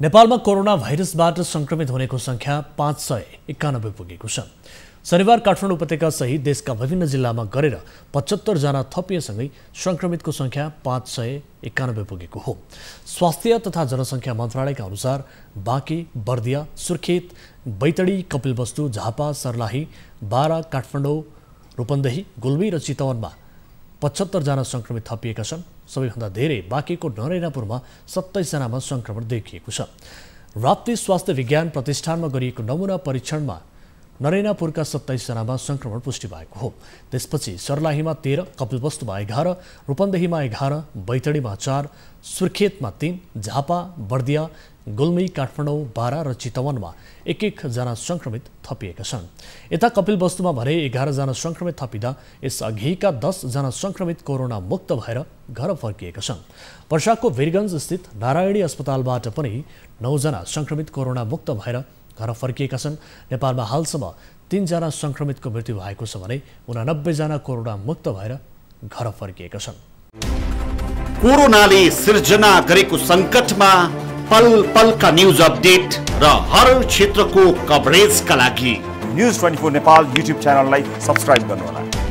नेपालमा कोरोना भाइरसबाट संक्रमित हुनेको संख्या पाँच सय एकानब्बे पुगेको छ शनिबार काठमाडौँ सहित देशका विभिन्न जिल्लामा गरेर पचहत्तरजना थपिएसँगै संक्रमितको संख्या पाँच सय एकानब्बे पुगेको हो स्वास्थ्य तथा जनसङ्ख्या मन्त्रालयका अनुसार बाँके बर्दिया सुर्खेत बैतडी कपिलवस्तु झापा सर्लाही बारा काठमाडौँ रूपन्देही गुल्मी र चितवनमा पचहत्तरजना संक्रमित थपिएका छन् सबैभन्दा धेरै बाँकीको नरेनापुरमा सत्ताइसजनामा सङ्क्रमण देखिएको छ राप्ती स्वास्थ्य विज्ञान प्रतिष्ठानमा गरिएको नमुना परीक्षणमा नरेनापुरका सत्ताइसजनामा सङ्क्रमण पुष्टि भएको हो त्यसपछि सर्लाहीमा तेह्र कपिलवस्तुमा एघार रूपन्देहीमा एघार बैतडीमा चार सुर्खेतमा तिन झापा बर्दिया गुल्मी काठमाडौँ बारा र चितवनमा एक एकजना सङ्क्रमित थपिएका छन् यता कपिल वस्तुमा भने एघारजना सङ्क्रमित थपिँदा यसअघिका दसजना सङ्क्रमित कोरोना मुक्त भएर घर फर्किएका छन् वर्षाको वीरगन्ज स्थित नारायणी अस्पतालबाट पनि नौजना सङ्क्रमित कोरोना मुक्त भएर घर फर्किएका छन् नेपालमा हालसम्म तिनजना सङ्क्रमितको मृत्यु भएको छ भने उनानब्बेजना कोरोना मुक्त भएर घर फर्किएका छन् कोरोनाले सिर्जना गरेको सङ्कटमा पल पल का न्यूज अपडेट क्षेत्र को कवरेज का लगी news twenty four Nepal channel च्यानललाई सब्सक्राइब कर